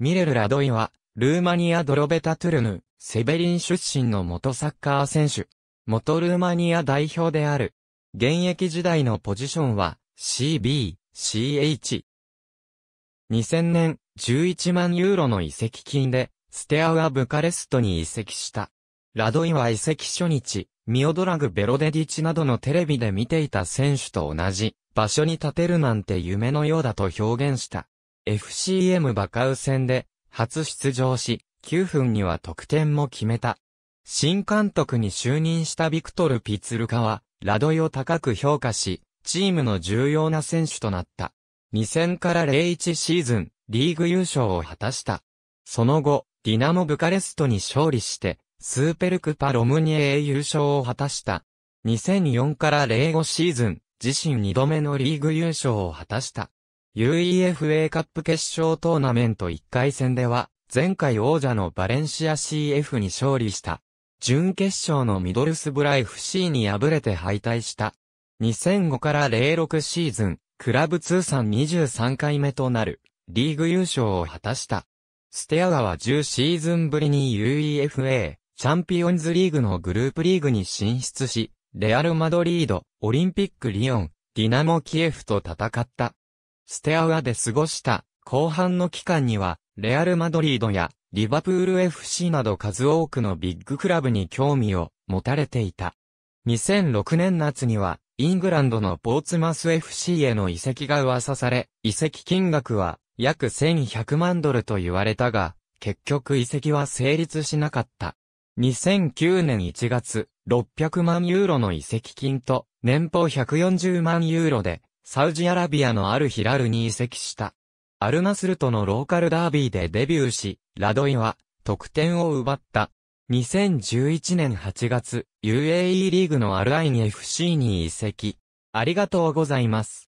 ミレル・ラドイは、ルーマニアドロベタ・トゥルヌ、セベリン出身の元サッカー選手、元ルーマニア代表である。現役時代のポジションは、CB、CH。2000年、11万ユーロの移籍金で、ステアウア・ブカレストに移籍した。ラドイは移籍初日、ミオドラグ・ベロデディチなどのテレビで見ていた選手と同じ場所に立てるなんて夢のようだと表現した。FCM バカウ戦で初出場し、9分には得点も決めた。新監督に就任したビクトル・ピツルカは、ラドイを高く評価し、チームの重要な選手となった。2000から01シーズン、リーグ優勝を果たした。その後、ディナモ・ブカレストに勝利して、スーペルクパ・ロムニエへ優勝を果たした。2004から05シーズン、自身2度目のリーグ優勝を果たした。UEFA カップ決勝トーナメント1回戦では、前回王者のバレンシア CF に勝利した。準決勝のミドルスブライ FC に敗れて敗退した。2005から06シーズン、クラブ通算23回目となる、リーグ優勝を果たした。ステアガは10シーズンぶりに UEFA、チャンピオンズリーグのグループリーグに進出し、レアル・マドリード、オリンピック・リオン、ディナモ・キエフと戦った。ステアウアで過ごした後半の期間には、レアル・マドリードやリバプール FC など数多くのビッグクラブに興味を持たれていた。2006年夏には、イングランドのポーツマス FC への移籍が噂され、移籍金額は約1100万ドルと言われたが、結局移籍は成立しなかった。2009年1月、600万ユーロの移籍金と、年俸140万ユーロで、サウジアラビアのアルヒラルに移籍した。アルナスルとのローカルダービーでデビューし、ラドイは得点を奪った。2011年8月、UAE リーグのアルアイン FC に移籍。ありがとうございます。